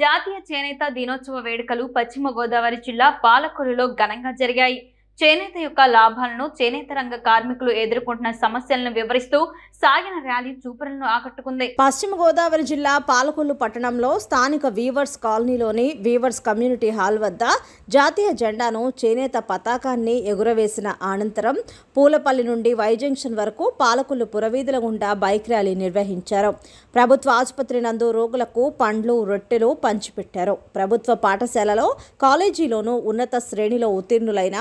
జాతీయ చేనేత దినోత్సవ వేడుకలు పశ్చిమ గోదావరి జిల్లా పాలకొల్లులో ఘనంగా జరిగాయి చేనేత యొక్క లాభాలను చేనేత రంగ కార్మికులు ఎదుర్కొంటున్న సమస్యలను వివరిస్తూ సాగిన ర్యాలీ చూపులను ఆకట్టుకుంది పశ్చిమ గోదావరి జిల్లా పాలకొల్లు పట్టణంలో స్థానిక వీవర్స్ కాలనీలోని వీవర్స్ కమ్యూనిటీ హాల్ వద్ద జాతీయ జెండాను చేనేత పతాకాన్ని ఎగురవేసిన అనంతరం పూలపల్లి నుండి వైజంక్షన్ వరకు పాలకొల్లు పురవీధుల గుండా బైక్ ర్యాలీ నిర్వహించారు ప్రభుత్వ ఆసుపత్రి నందు రోగులకు పండ్లు రొట్టెలు పంచిపెట్టారు ప్రభుత్వ పాఠశాలలో కాలేజీలోనూ ఉన్నత శ్రేణిలో ఉత్తీర్ణులైన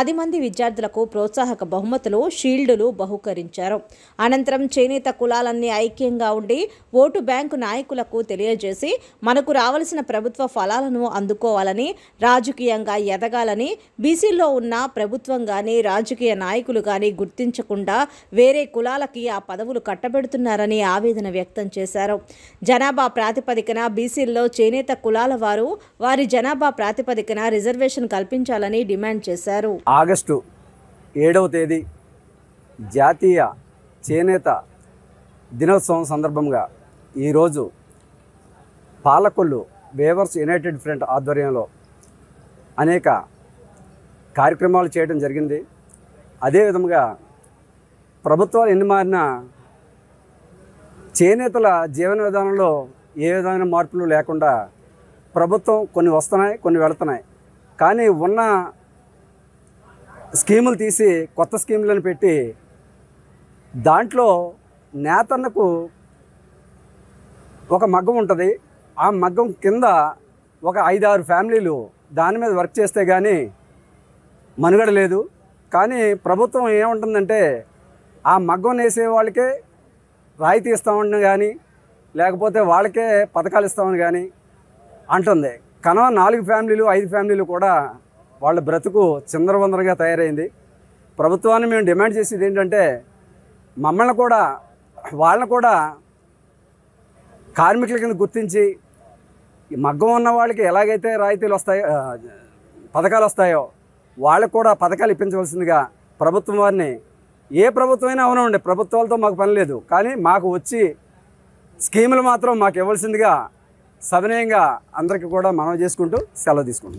పది మంది విద్యార్థులకు ప్రోత్సాహక బహుమతులు షీల్డులు బహుకరించారు అనంతరం చేనేత కులాలన్నీ ఐక్యంగా ఉండి ఓటు బ్యాంకు నాయకులకు తెలియజేసి మనకు రావలసిన ప్రభుత్వ ఫలాలను అందుకోవాలని రాజకీయంగా ఎదగాలని బీసీల్లో ఉన్న ప్రభుత్వం కానీ రాజకీయ నాయకులు కానీ గుర్తించకుండా వేరే కులాలకి ఆ పదవులు కట్టబెడుతున్నారని ఆవేదన వ్యక్తం చేశారు జనాభా ప్రాతిపదికన బీసీల్లో చేనేత కులాల వారు వారి జనాభా ప్రాతిపదికన రిజర్వేషన్ కల్పించాలని డిమాండ్ చేశారు ఆగస్టు ఏడవ తేదీ జాతీయ చేనేత దినోత్సవం సందర్భంగా ఈరోజు పాలకొల్లు వేవర్స్ యునైటెడ్ ఫ్రంట్ ఆధ్వర్యంలో అనేక కార్యక్రమాలు చేయడం జరిగింది అదేవిధంగా ప్రభుత్వాలు ఎన్ని మారినా చేనేతల జీవన విధానంలో ఏ విధమైన మార్పులు లేకుండా ప్రభుత్వం కొన్ని వస్తున్నాయి కొన్ని వెళుతున్నాయి కానీ ఉన్న స్కీములు తీసి కొత్త స్కీములను పెట్టి దాంట్లో నేతన్నకు ఒక మగ్గం ఉంటుంది ఆ మగ్గం కింద ఒక ఐదారు ఫ్యామిలీలు దాని మీద వర్క్ చేస్తే కానీ మనుగడ లేదు కానీ ప్రభుత్వం ఏముంటుందంటే ఆ మగ్గం వేసే వాళ్ళకే రాయితీ ఇస్తామని కానీ లేకపోతే వాళ్ళకే పథకాలు ఇస్తామని కానీ అంటుంది కనవ నాలుగు ఫ్యామిలీలు ఐదు ఫ్యామిలీలు కూడా వాళ్ళ బ్రతుకు చిందరవందరగా తయారైంది ప్రభుత్వాన్ని మేము డిమాండ్ చేసేది ఏంటంటే మమ్మల్ని కూడా వాళ్ళని కూడా కార్మికుల కింద గుర్తించి మగ్గం ఉన్న వాళ్ళకి ఎలాగైతే రాయితీలు వస్తాయో పథకాలు వస్తాయో వాళ్ళకు కూడా పథకాలు ఇప్పించవలసిందిగా ప్రభుత్వం వారిని ఏ ప్రభుత్వమైనా అవునండి ప్రభుత్వాలతో మాకు పని లేదు కానీ మాకు వచ్చి స్కీములు మాత్రం మాకు ఇవ్వాల్సిందిగా సవినయంగా అందరికీ కూడా మనం చేసుకుంటూ సెలవు తీసుకుంటున్నాం